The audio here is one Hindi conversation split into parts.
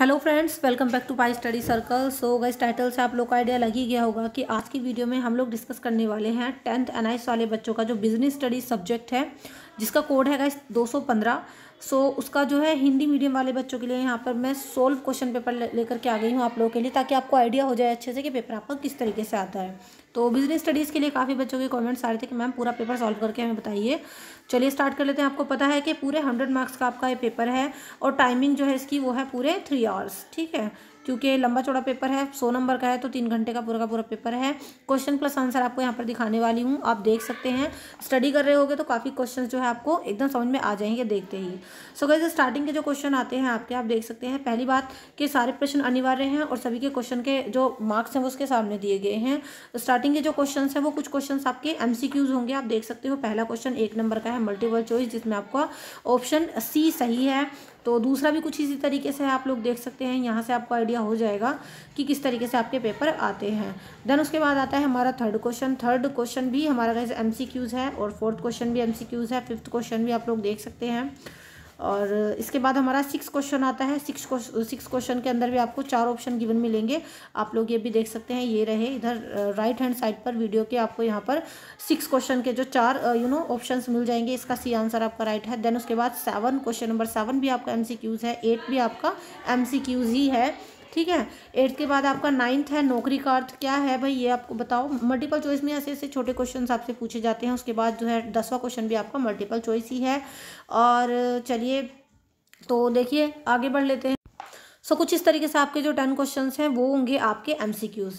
hello friends welcome back to pi study circle so गई टाइटल से आप लोग का आइडिया लग ही गया होगा कि आज की वीडियो में हम लोग डिस्कस करने वाले हैं टेंथ एनआईस वाले बच्चों का जो बिजनेस स्टडी सब्जेक्ट है जिसका कोड है गाइस 215 सो उसका जो है हिंदी मीडियम वाले बच्चों के लिए यहाँ पर मैं सोल्व क्वेश्चन पेपर लेकर के आ गई हूँ आप लोगों के लिए ताकि आपको आइडिया हो जाए अच्छे से कि पेपर आपका किस तरीके से आता है तो बिजनेस स्टडीज़ के लिए काफ़ी बच्चों के कमेंट्स आ रहे थे कि मैम पूरा पेपर सॉल्व करके हमें बताइए चलिए स्टार्ट कर लेते हैं आपको पता है कि पूरे हंड्रेड मार्क्स का आपका ये पेपर है और टाइमिंग जो है इसकी वो है पूरे थ्री आवर्स ठीक है क्योंकि लंबा चौड़ा पेपर है सौ नंबर का है तो तीन घंटे का पूरा का पूरा पेपर है क्वेश्चन प्लस आंसर आपको यहाँ पर दिखाने वाली हूँ आप देख सकते हैं स्टडी कर रहे होगे तो काफ़ी क्वेश्चन जो है आपको एकदम समझ में आ जाएंगे देखते ही सो so, स्टार्टिंग के जो क्वेश्चन आते हैं आपके आप देख सकते हैं पहली बात कि सारे प्रश्न अनिवार्य हैं और सभी के क्वेश्चन के जो मार्क्स हैं वो उसके सामने दिए गए हैं स्टार्टिंग के जो क्वेश्चन हैं वो कुछ क्वेश्चन आपके एम होंगे आप देख सकते हो पहला क्वेश्चन एक नंबर का है मल्टीपल चॉइस जिसमें आपका ऑप्शन सी सही है तो दूसरा भी कुछ इसी तरीके से आप लोग देख सकते हैं यहाँ से आपको आइडिया हो जाएगा कि किस तरीके से आपके पेपर आते हैं देन उसके बाद आता है हमारा थर्ड क्वेश्चन थर्ड क्वेश्चन भी हमारा कैसे एम है और फोर्थ क्वेश्चन भी एम है फिफ्थ क्वेश्चन भी आप लोग देख सकते हैं और इसके बाद हमारा सिक्स क्वेश्चन आता है सिक्स सिक्स क्वेश्चन के अंदर भी आपको चार ऑप्शन गिवन मिलेंगे आप लोग ये भी देख सकते हैं ये रहे इधर राइट हैंड साइड पर वीडियो के आपको यहाँ पर सिक्स क्वेश्चन के जो चार यू नो ऑप्शन मिल जाएंगे इसका सी आंसर आपका राइट है देन उसके बाद सेवन क्वेश्चन नंबर सेवन भी आपका एम है एट भी आपका एम ही है ठीक है एट्थ के बाद आपका नाइन्थ है नौकरी का अर्थ क्या है भाई ये आपको बताओ मल्टीपल चॉइस में ऐसे ऐसे छोटे क्वेश्चन आपसे पूछे जाते हैं उसके बाद जो है दसवां क्वेश्चन भी आपका मल्टीपल चॉइस ही है और चलिए तो देखिए आगे बढ़ लेते हैं सो so, कुछ इस तरीके से आपके जो टेन क्वेश्चन हैं वो होंगे आपके एम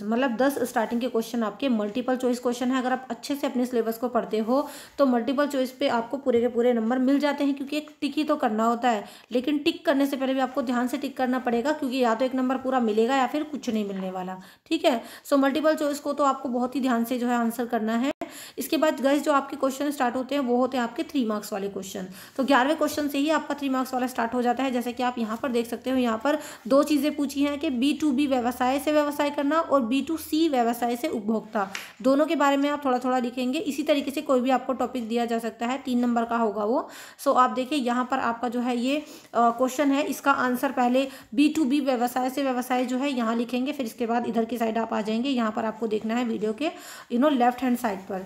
मतलब दस स्टार्टिंग के क्वेश्चन आपके मल्टीपल चॉइस क्वेश्चन है अगर आप अच्छे से अपने सिलेबस को पढ़ते हो तो मल्टीपल चॉइस पे आपको पूरे के पूरे नंबर मिल जाते हैं क्योंकि एक टिक ही तो करना होता है लेकिन टिक करने से पहले भी आपको ध्यान से टिक करना पड़ेगा क्योंकि या तो एक नंबर पूरा मिलेगा या फिर कुछ नहीं मिलने वाला ठीक है सो मल्टीपल चॉइस को तो आपको बहुत ही ध्यान से जो है आंसर करना है इसके बाद गैस जो आपके क्वेश्चन स्टार्ट होते हैं वो होते हैं आपके थ्री मार्क्स वाले क्वेश्चन तो ग्यारहवें क्वेश्चन से ही आपका थ्री मार्क्स वाला स्टार्ट हो जाता है जैसे कि आप यहाँ पर देख सकते हो यहाँ पर दो चीज़ें पूछी हैं कि बी टू बी व्यवसाय से व्यवसाय करना और बी टू सी व्यवसाय से उपभोक्ता दोनों के बारे में आप थोड़ा थोड़ा लिखेंगे इसी तरीके से कोई भी आपको टॉपिक दिया जा सकता है तीन नंबर का होगा वो सो आप देखिए यहाँ पर आपका जो है ये क्वेश्चन है इसका आंसर पहले बी टू बी व्यवसाय से व्यवसाय जो है यहाँ लिखेंगे फिर इसके बाद इधर की साइड आप आ जाएंगे यहाँ पर आपको देखना है वीडियो के you know left hand side पर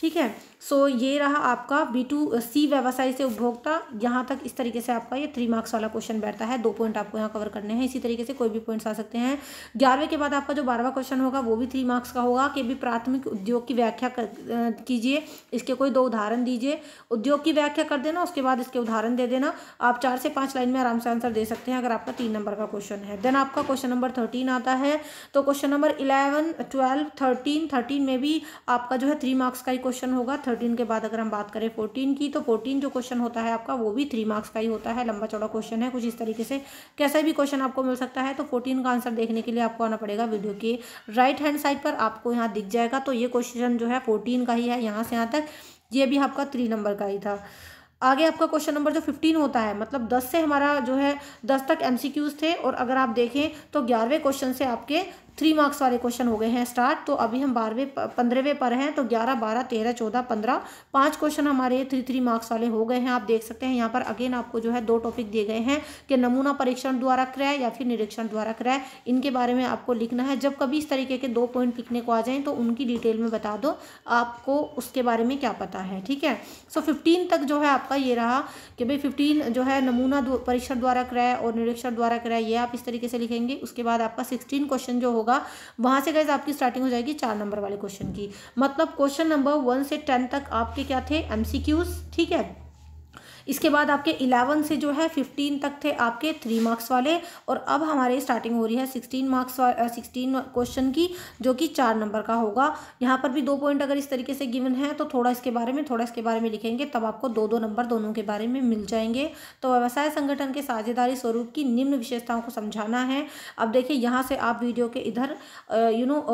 ठीक है सो so, ये रहा आपका बी टू सी व्यवसाय से उपभोक्ता यहाँ तक इस तरीके से आपका ये थ्री मार्क्स वाला क्वेश्चन बैठता है दो पॉइंट आपको यहाँ कवर करने हैं इसी तरीके से कोई भी पॉइंट्स आ सकते हैं ग्यारहवें के बाद आपका जो बारहवा क्वेश्चन होगा वो भी थ्री मार्क्स का होगा कि भी प्राथमिक उद्योग की व्याख्या uh, कीजिए इसके कोई दो उदाहरण दीजिए उद्योग की व्याख्या कर देना उसके बाद इसके उदाहरण दे देना आप चार से पाँच लाइन में आराम से आंसर दे सकते हैं अगर आपका तीन नंबर का क्वेश्चन है देन आपका क्वेश्चन नंबर थर्टीन आता है तो question number eleven twelve thirteen thirteen में भी आपका जो है थ्री मार्क्स का ही क्वेश्चन होगा थर्टीन के बाद अगर हम बात करें फोर्टीन की तो फोर्टीन जो क्वेश्चन होता है आपका वो भी थ्री मार्क्स का ही होता है लंबा चौड़ा क्वेश्चन है कुछ इस तरीके से कैसा भी क्वेश्चन आपको मिल सकता है तो फोर्टीन का आंसर देखने के लिए आपको आना पड़ेगा वीडियो के राइट हैंड साइड पर आपको यहाँ दिख जाएगा तो ये क्वेश्चन जो है फोर्टीन का ही है यहाँ से यहाँ तक ये भी आपका थ्री नंबर का ही था आगे आपका क्वेश्चन नंबर जो फिफ्टीन होता है मतलब दस से हमारा जो है दस तक एमसीक्यूज थे और अगर आप देखें तो ग्यारहवें क्वेश्चन से आपके थ्री मार्क्स वाले क्वेश्चन हो गए हैं स्टार्ट तो अभी हम बारहवें पंद्रहवें पर हैं तो ग्यारह बारह तेरह चौदह पंद्रह पाँच क्वेश्चन हमारे थ्री थ्री मार्क्स वाले हो गए हैं आप देख सकते हैं यहाँ पर अगेन आपको जो है दो टॉपिक दिए गए हैं कि नमूना परीक्षण द्वारा क्रय या फिर निरीक्षण द्वारा क्रय इनके बारे में आपको लिखना है जब कभी इस तरीके के दो पॉइंट लिखने को आ जाएँ तो उनकी डिटेल में बता दो आपको उसके बारे में क्या पता है ठीक है सो फिफ्टीन तक जो है आपका ये रहा कि भाई फिफ्टीन जो है नमूना परीक्षण द्वारा क्रय और निरीक्षण द्वारा क्रय ये आप इस तरीके से लिखेंगे उसके बाद आपका सिक्सटीन क्वेश्चन जो होगा होगा वहाँ से गैस आपकी स्टार्टिंग हो जाएगी चार नंबर वाले क्वेश्चन की मतलब क्वेश्चन नंबर वन से टेन तक आपके क्या थे एम ठीक है इसके बाद आपके इलेवन से जो है फिफ्टीन तक थे आपके थ्री मार्क्स वाले और अब हमारे स्टार्टिंग हो रही है सिक्सटीन मार्क्स सिक्सटीन क्वेश्चन की जो कि चार नंबर का होगा यहाँ पर भी दो पॉइंट अगर इस तरीके से गिवन है तो थोड़ा इसके बारे में थोड़ा इसके बारे में लिखेंगे तब आपको दो दो नंबर दोनों के बारे में मिल जाएंगे तो व्यवसाय संगठन के साझेदारी स्वरूप की निम्न विशेषताओं को समझाना है अब देखिए यहाँ से आप वीडियो के इधर you know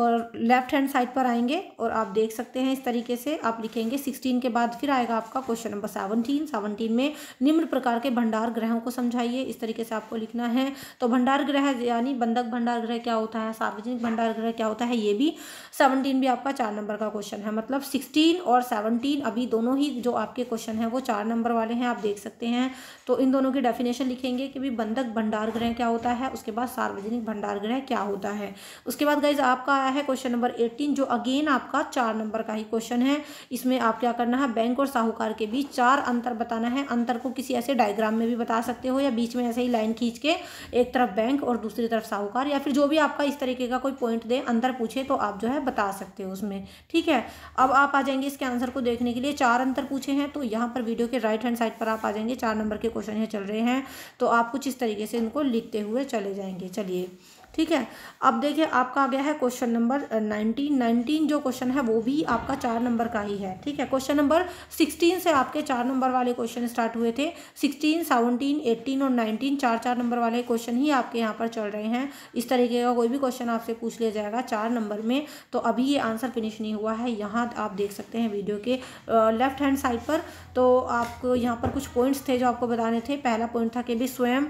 left hand side पर आएंगे और आप देख सकते हैं इस तरीके से आप लिखेंगे सिक्सटीन के बाद फिर आएगा आपका क्वेश्चन नंबर सेवनटीन सेवनटीन में में निम्न प्रकार के भंडार ग्रहों को समझाइए इस तरीके से आपको लिखना है तो भंडार ग्रह यानी बंधक भंडार ग्रह क्या होता है सार्वजनिक भंडार ग्रह क्या होता है ये भी सेवनटीन भी आपका चार नंबर का क्वेश्चन है मतलब सिक्सटीन और सेवनटीन अभी दोनों ही जो आपके क्वेश्चन है वो चार नंबर वाले हैं आप देख सकते हैं तो इन दोनों की डेफिनेशन लिखेंगे कि भी बंधक भंडार ग्रह क्या होता है उसके बाद सार्वजनिक भंडार ग्रह क्या होता है उसके बाद गाइज आपका आया है क्वेश्चन नंबर एटीन जो अगेन आपका चार नंबर का ही क्वेश्चन है इसमें आप क्या करना है बैंक और साहूकार के बीच चार अंतर बताना है अंतर को किसी ऐसे डायग्राम में भी बता सकते हो या बीच में ऐसे ही लाइन खींच के एक तरफ बैंक और दूसरी तरफ साहूकार या फिर जो भी आपका इस तरीके का कोई पॉइंट दे अंतर पूछे तो आप जो है बता सकते हो उसमें ठीक है अब आप आ जाएंगे इसके आंसर को देखने के लिए चार अंतर पूछे हैं तो यहाँ पर वीडियो के राइट हैंड साइड पर आप आ जाएंगे चार नंबर के क्वेश्चन चल रहे हैं तो आप कुछ इस तरीके से इनको लिखते हुए चले जाएंगे चलिए ठीक है अब देखिए आपका आ गया है क्वेश्चन नंबर नाइनटीन नाइनटीन जो क्वेश्चन है वो भी आपका चार नंबर का ही है ठीक है क्वेश्चन नंबर सिक्सटीन से आपके चार नंबर वाले क्वेश्चन स्टार्ट हुए थे सिक्सटीन सेवनटीन एट्टीन और नाइनटीन चार चार नंबर वाले क्वेश्चन ही आपके यहाँ पर चल रहे हैं इस तरीके का कोई भी क्वेश्चन आपसे पूछ लिया जाएगा चार नंबर में तो अभी ये आंसर फिनिश नहीं हुआ है यहाँ आप देख सकते हैं वीडियो के लेफ्ट हैंड साइड पर तो आपको यहाँ पर कुछ पॉइंट्स थे जो आपको बताने थे पहला पॉइंट था कि भी स्वयं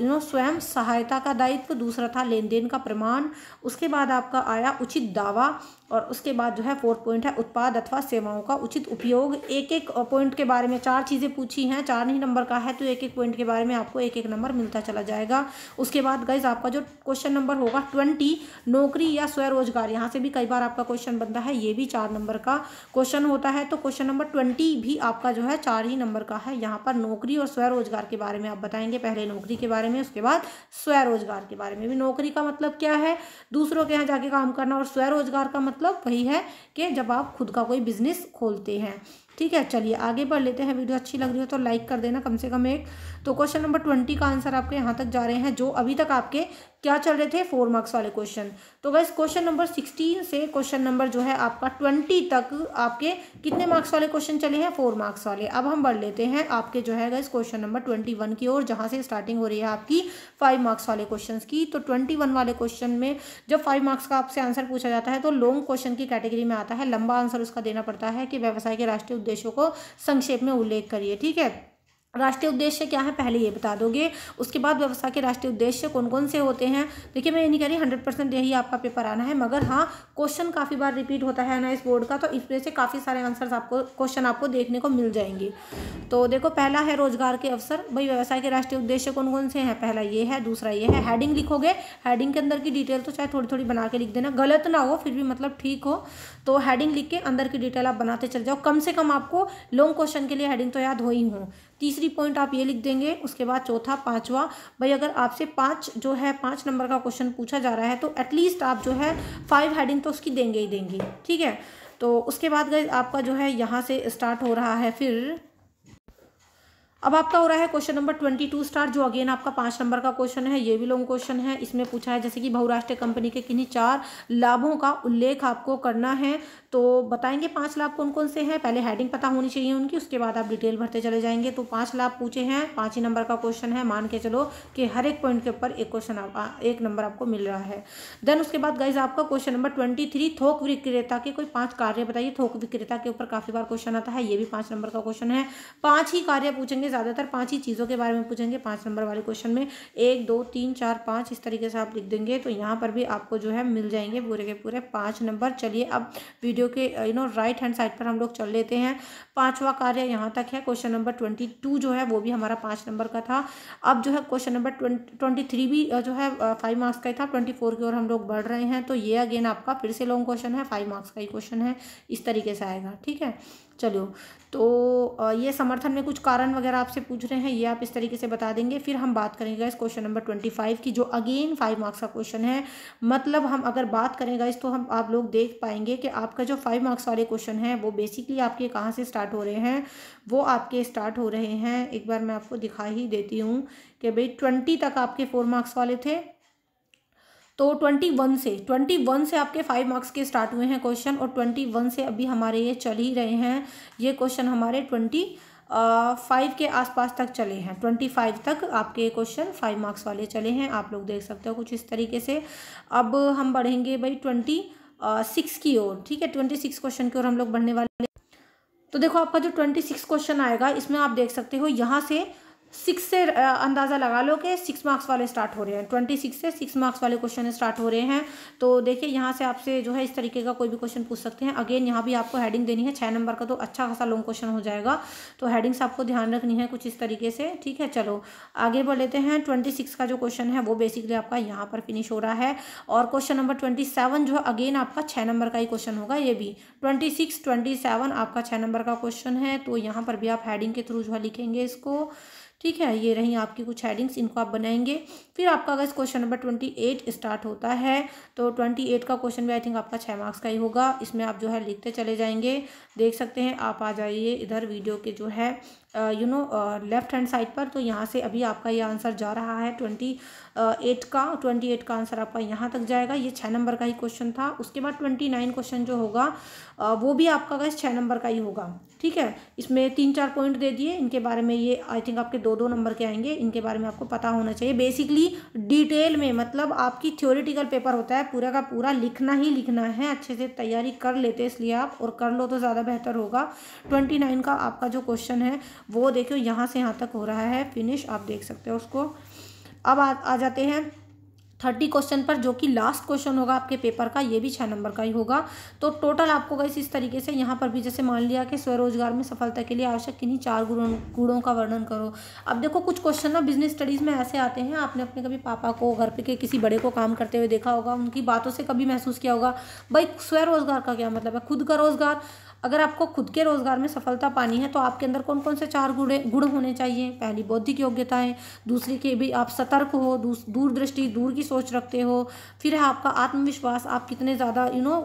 यू नो स्वयं सहायता का दायित्व दूसरा था लेन देन का प्रमाण उसके बाद आपका आया उचित दावा और उसके बाद जो है फोर्थ पॉइंट है उत्पाद अथवा सेवाओं का उचित उपयोग एक एक पॉइंट के बारे में चार चीज़ें पूछी हैं चार ही नंबर का है तो एक एक पॉइंट के बारे में आपको एक एक नंबर मिलता चला जाएगा उसके बाद गाइज आपका जो क्वेश्चन नंबर होगा ट्वेंटी नौकरी या स्वरोजगार यहाँ से भी कई बार आपका क्वेश्चन बनता है ये भी चार नंबर का क्वेश्चन होता है तो क्वेश्चन नंबर ट्वेंटी भी आपका जो है चार ही नंबर का है यहाँ पर नौकरी और स्वरोजगार के बारे में आप बताएंगे पहले नौकरी के बारे में उसके बाद स्वरोजगार के बारे में भी नौकरी नौकरी का मतलब क्या है दूसरों के यहाँ जाके काम करना और स्वरोजगार का मतलब वही है कि जब आप खुद का कोई बिजनेस खोलते हैं ठीक है चलिए आगे बढ़ लेते हैं वीडियो अच्छी लग रही हो तो लाइक कर देना कम से कम एक तो क्वेश्चन नंबर ट्वेंटी का आंसर आपके यहाँ तक जा रहे हैं जो अभी तक आपके क्या चल रहे थे फोर मार्क्स वाले क्वेश्चन तो वैस क्वेश्चन नंबर सिक्सटीन से क्वेश्चन नंबर जो है आपका ट्वेंटी तक आपके कितने मार्क्स वाले क्वेश्चन चले हैं फोर मार्क्स वाले अब हम बढ़ लेते हैं आपके जो है वैस क्वेश्चन नंबर ट्वेंटी वन की ओर जहाँ से स्टार्टिंग हो रही है आपकी फाइव मार्क्स वाले क्वेश्चन की तो ट्वेंटी वन वाले क्वेश्चन में जब फाइव मार्क्स का आपसे आंसर पूछा जाता है तो लॉन्ग क्वेश्चन की कैटेगरी में आता है लंबा आंसर उसका देना पड़ता है कि व्यवसाय के राष्ट्रीय उद्देश्यों को संक्षेप में उल्लेख करिए ठीक है राष्ट्रीय उद्देश्य क्या है पहले ये बता दोगे उसके बाद व्यवसाय के राष्ट्रीय उद्देश्य कौन कौन से होते हैं देखिए मैं ये नहीं कह रही हंड्रेड परसेंट यही आपका पेपर आना है मगर हाँ क्वेश्चन काफ़ी बार रिपीट होता है ना इस बोर्ड का तो वजह से काफ़ी सारे आंसर्स आपको क्वेश्चन आपको देखने को मिल जाएंगे तो देखो पहला है रोजगार के अवसर भाई व्यवसाय के राष्ट्रीय उद्देश्य कौन कौन से हैं पहला ये है दूसरा ये है हेडिंग लिखोगे हेडिंग के अंदर की डिटेल तो चाहे थोड़ी थोड़ी बना के लिख देना गलत ना हो फिर भी मतलब ठीक हो तो हेडिंग लिख के अंदर की डिटेल आप बनाते चल जाओ कम से कम आपको लॉन्ग क्वेश्चन के लिए हेडिंग तो याद हो ही हूँ तीसरी पॉइंट आप ये लिख देंगे उसके बाद चौथा पाँचवा भाई अगर आपसे पाँच जो है पाँच नंबर का क्वेश्चन पूछा जा रहा है तो एटलीस्ट आप जो है फाइव हेडिंग तो उसकी देंगे ही देंगे ठीक है तो उसके बाद गई आपका जो है यहाँ से स्टार्ट हो रहा है फिर अब आपका हो रहा है question number twenty two star जो अगेन आपका पांच नंबर का क्वेश्चन है ये भी लॉन्ग क्वेश्चन है इसमें पूछा है जैसे कि बहुराष्ट्रीय कंपनी के किन्हीं चार लाभों का उल्लेख आपको करना है तो बताएंगे पांच लाभ कौन कौन से हैं पहले हेडिंग पता होनी चाहिए उनकी उसके बाद आप डिटेल भरते चले जाएंगे तो पाँच लाभ पूछे हैं पाँच ही नंबर का क्वेश्चन है मान के चलो कि हर एक पॉइंट के ऊपर एक क्वेश्चन एक नंबर आपको मिल रहा है देन उसके बाद गाइज आपका क्वेश्चन नंबर ट्वेंटी थ्री थोक विक्रेता के कोई पाँच कार्य बताइए थोक विक्रेता के ऊपर काफ़ी बार क्वेश्चन आता है ये भी पाँच नंबर का क्वेश्चन है पाँच ही कार्य पूछेंगे ज़्यादातर पाँच ही चीज़ों के बारे में पूछेंगे पाँच नंबर वाले क्वेश्चन में एक दो तीन चार पाँच इस तरीके से आप लिख देंगे तो यहाँ पर भी आपको जो है मिल जाएंगे पूरे के पूरे पाँच नंबर चलिए अब वीडियो के you know right hand side पर हम लोग चल लेते हैं पाँचवा कार्य यहाँ तक है क्वेश्चन नंबर ट्वेंटी टू जो है वो भी हमारा पाँच नंबर का था अब जो है क्वेश्चन नंबर ट्वेंटी थ्री भी uh, जो है फाइव uh, मार्क्स का ही था ट्वेंटी फोर की ओर हम लोग बढ़ रहे हैं तो ये अगेन आपका फिर से लॉन्ग क्वेश्चन है फाइव मार्क्स का ही क्वेश्चन है इस तरीके से आएगा ठीक है चलो तो ये समर्थन में कुछ कारण वगैरह आपसे पूछ रहे हैं ये आप इस तरीके से बता देंगे फिर हम बात करेंगे इस क्वेश्चन नंबर ट्वेंटी फाइव की जो अगेन फाइव मार्क्स का क्वेश्चन है मतलब हम अगर बात करेंगे इस तो हम आप लोग देख पाएंगे कि आपका जो फाइव मार्क्स वाले क्वेश्चन है वो बेसिकली आपके कहाँ से स्टार्ट हो रहे हैं वो आपके स्टार्ट हो रहे हैं एक बार मैं आपको दिखा ही देती हूँ कि भाई ट्वेंटी तक आपके फोर मार्क्स वाले थे तो ट्वेंटी वन से ट्वेंटी वन से आपके फाइव मार्क्स के स्टार्ट हुए हैं क्वेश्चन और ट्वेंटी वन से अभी हमारे ये चल ही रहे हैं ये क्वेश्चन हमारे ट्वेंटी फाइव के आसपास तक चले हैं ट्वेंटी फाइव तक आपके क्वेश्चन फाइव मार्क्स वाले चले हैं आप लोग देख सकते हो कुछ इस तरीके से अब हम बढ़ेंगे भाई ट्वेंटी सिक्स की ओर ठीक है ट्वेंटी सिक्स क्वेश्चन की ओर हम लोग बढ़ने वाले तो देखो आपका जो ट्वेंटी सिक्स क्वेश्चन आएगा इसमें आप देख सकते हो यहाँ से सिक्स से अंदाज़ा लगा लो कि सिक्स मार्क्स वाले स्टार्ट हो रहे हैं ट्वेंटी सिक्स से सिक्स मार्क्स वाले क्वेश्चन स्टार्ट हो रहे हैं तो देखिए यहाँ से आपसे जो है इस तरीके का कोई भी क्वेश्चन पूछ सकते हैं अगेन यहाँ भी आपको हेडिंग देनी है छः नंबर का तो अच्छा खासा लॉन्ग क्वेश्चन हो जाएगा तो हेडिंग्स आपको ध्यान रखनी है कुछ इस तरीके से ठीक है चलो आगे बढ़ लेते हैं ट्वेंटी सिक्स का जो क्वेश्चन है वो बेसिकली आपका यहाँ पर फिनिश हो रहा है और क्वेश्चन नंबर ट्वेंटी सेवन जो है अगेन आपका छः नंबर का ही क्वेश्चन होगा ये भी ट्वेंटी सिक्स ट्वेंटी सेवन आपका छः नंबर का क्वेश्चन है तो यहाँ पर भी आप हेडिंग के थ्रू जो है लिखेंगे इसको ठीक है ये रही आपकी कुछ हेडिंग्स इनको आप बनाएंगे फिर आपका अगर question number twenty eight start होता है तो ट्वेंटी एट का क्वेश्चन भी आई थिंक आपका छः मार्क्स का ही होगा इसमें आप जो है लिखते चले जाएंगे देख सकते हैं आप आ जाइए इधर वीडियो के जो है you know left hand side पर तो यहाँ से अभी आपका ये आंसर जा रहा है ट्वेंटी एट uh, का ट्वेंटी एट का आंसर आपका यहाँ तक जाएगा ये छः नंबर का ही क्वेश्चन था उसके बाद ट्वेंटी नाइन क्वेश्चन जो होगा uh, वो भी आपका गैस छः नंबर का ही होगा ठीक है इसमें तीन चार पॉइंट दे दिए इनके बारे में ये आई थिंक आपके दो दो नंबर के आएंगे इनके बारे में आपको पता होना चाहिए बेसिकली डिटेल में मतलब आपकी थ्योरिटिकल पेपर होता है पूरा का पूरा लिखना ही लिखना है अच्छे से तैयारी कर लेते इसलिए आप और कर लो तो ज़्यादा बेहतर होगा ट्वेंटी नाइन का आपका जो क्वेश्चन है वो देखो यहाँ से यहाँ तक हो रहा है फिनिश आप देख सकते हो उसको अब आ, आ जाते हैं थर्टी क्वेश्चन पर जो कि लास्ट क्वेश्चन होगा आपके पेपर का ये भी छः नंबर का ही होगा तो टोटल आपको गई इस तरीके से यहाँ पर भी जैसे मान लिया कि स्वरोजगार में सफलता के लिए आवश्यक किन्हीं चार गुणों गुणों का वर्णन करो अब देखो कुछ क्वेश्चन ना बिजनेस स्टडीज़ में ऐसे आते हैं आपने अपने कभी पापा को घर पे के किसी बड़े को काम करते हुए देखा होगा उनकी बातों से कभी महसूस किया होगा भाई स्वरोजगार का क्या मतलब है खुद का रोजगार अगर आपको खुद के रोजगार में सफलता पानी है तो आपके अंदर कौन कौन से चार गुड़े गुण होने चाहिए पहली बौद्धिक योग्यता है दूसरी के भी आप सतर्क हो दूरदृष्टि दूर की सोच रखते हो फिर है आपका आत्मविश्वास आप कितने ज़्यादा यू नो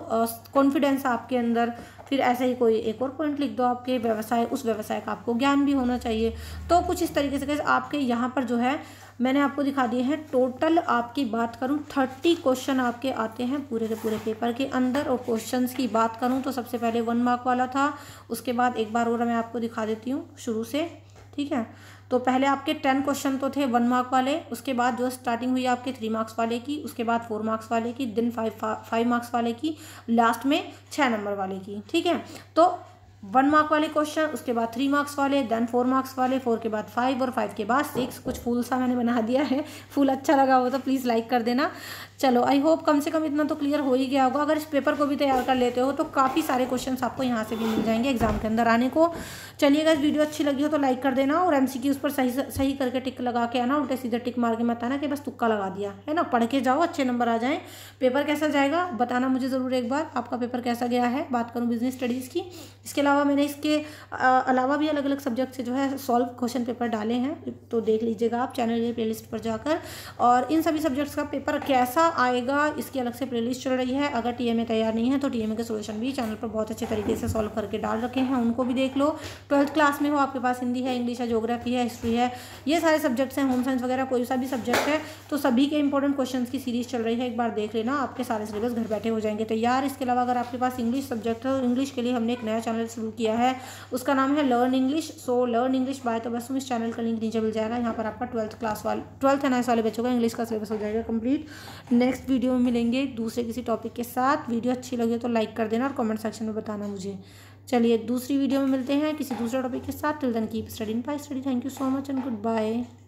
कॉन्फिडेंस आपके अंदर फिर ऐसे ही कोई एक और पॉइंट लिख दो आपके व्यवसाय उस व्यवसाय का आपको ज्ञान भी होना चाहिए तो कुछ इस तरीके से आपके यहाँ पर जो है मैंने आपको दिखा दिए हैं टोटल आपकी बात करूं थर्टी क्वेश्चन आपके आते हैं पूरे के पूरे पेपर के अंदर और क्वेश्चंस की बात करूं तो सबसे पहले वन मार्क वाला था उसके बाद एक बार और मैं आपको दिखा देती हूँ शुरू से ठीक है तो पहले आपके टेन क्वेश्चन तो थे वन मार्क वाले उसके बाद जो स्टार्टिंग हुई आपके थ्री मार्क्स वाले की उसके बाद फोर मार्क्स वाले की दिन फाइव फाइव मार्क्स वाले की लास्ट में छः नंबर वाले की ठीक है तो वन मार्क वाले क्वेश्चन उसके बाद थ्री मार्क्स वाले देन फोर मार्क्स वाले फोर के बाद फाइव और फाइव के बाद सिक्स कुछ फूल सा मैंने बना दिया है फूल अच्छा लगा हो तो प्लीज़ लाइक कर देना चलो आई होप कम से कम इतना तो क्लियर हो ही गया होगा अगर इस पेपर को भी तैयार कर लेते हो तो काफ़ी सारे क्वेश्चन आपको यहाँ से भी मिल जाएंगे एग्जाम के अंदर आने को चलिए अगर वीडियो अच्छी लगी हो तो लाइक कर देना और एम सी पर सही सही करके टिक लगा के आना उल्टे सीधे टिक मार के मत आना कि बस तुक्का लगा दिया है ना पढ़ के जाओ अच्छे नंबर आ जाएँ पेपर कैसा जाएगा बताना मुझे ज़रूर एक बार आपका पेपर कैसा गया है बात करूँ बिजनेस स्टडीज़ की इसके अलावा मैंने इसके अलावा भी अलग अलग सब्जेक्ट से जो है सॉल्व क्वेश्चन पेपर डाले हैं तो देख लीजिएगा आप चैनल या प्लेलिस्ट पर जाकर और इन सभी सब्जेक्ट्स का पेपर कैसा आएगा इसकी अलग से प्लेलिस्ट चल रही है अगर टीएमए तैयार नहीं है तो टीएमए के सोल्यूशन भी चैनल पर बहुत अच्छे तरीके से सॉल्व करके डाल रखे हैं उनको भी देख लो ट्वेल्थ क्लास में हो आपके पास हिंदी है इंग्लिश है जोग्राफी है हिस्ट्री है ये सारे सब्जेक्ट्स हैं होम साइंस वगैरह कोई सा भी सब्जेक्ट है तो सभी के इंपॉर्टेंट क्वेश्चन की सीरीज चल रही है एक बार देख लेना आपके सारे सिलेबस घर बैठे हो जाएंगे तैयार इसके अलावा अगर आपके पास इंग्लिश सब्जेक्ट है तो इंग्लिश के लिए हमने एक नया चैनल शुरू किया है उसका नाम है learn English so learn English by तो बस इस चैनल का लिंक नीचे मिल जाएगा यहाँ पर आपका ट्वेल्थ क्लास वाले ट्वेल्थ एन वाले बच्चों का इंग्लिश का सिलेबस हो जाएगा कंप्लीट नेक्स्ट वीडियो में मिलेंगे दूसरे किसी टॉपिक के साथ वीडियो अच्छी लगे तो लाइक कर देना और कॉमेंट सेक्शन में बताना मुझे चलिए दूसरी वीडियो में मिलते हैं किसी दूसरे टॉपिक के साथ till then keep study by study thank you so much and good bye